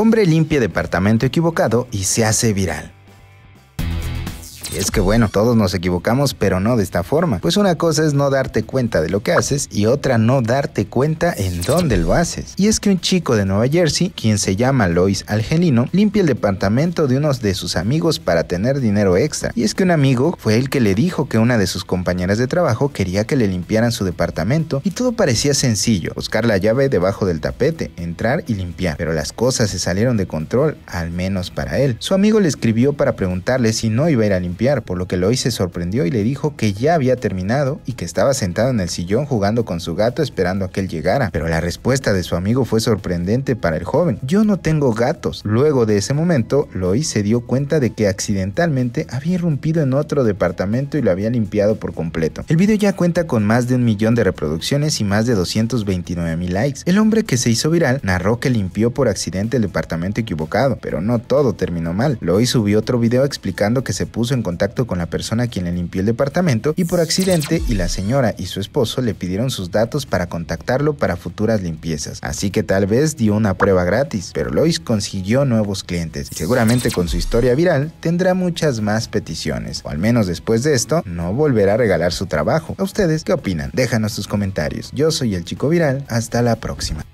Hombre limpia departamento equivocado y se hace viral. Es que bueno, todos nos equivocamos, pero no de esta forma. Pues una cosa es no darte cuenta de lo que haces y otra no darte cuenta en dónde lo haces. Y es que un chico de Nueva Jersey, quien se llama Lois Algelino, limpia el departamento de unos de sus amigos para tener dinero extra. Y es que un amigo fue el que le dijo que una de sus compañeras de trabajo quería que le limpiaran su departamento y todo parecía sencillo, buscar la llave debajo del tapete, entrar y limpiar. Pero las cosas se salieron de control, al menos para él. Su amigo le escribió para preguntarle si no iba a ir a limpiar por lo que Lois se sorprendió y le dijo que ya había terminado y que estaba sentado en el sillón jugando con su gato esperando a que él llegara. Pero la respuesta de su amigo fue sorprendente para el joven. Yo no tengo gatos. Luego de ese momento, Lois se dio cuenta de que accidentalmente había irrumpido en otro departamento y lo había limpiado por completo. El video ya cuenta con más de un millón de reproducciones y más de 229 mil likes. El hombre que se hizo viral narró que limpió por accidente el departamento equivocado, pero no todo terminó mal. Lois subió otro video explicando que se puso en contacto con la persona quien le limpió el departamento y por accidente y la señora y su esposo le pidieron sus datos para contactarlo para futuras limpiezas. Así que tal vez dio una prueba gratis, pero Lois consiguió nuevos clientes y seguramente con su historia viral tendrá muchas más peticiones. O al menos después de esto, no volverá a regalar su trabajo. ¿A ustedes qué opinan? Déjanos sus comentarios. Yo soy el chico viral. Hasta la próxima.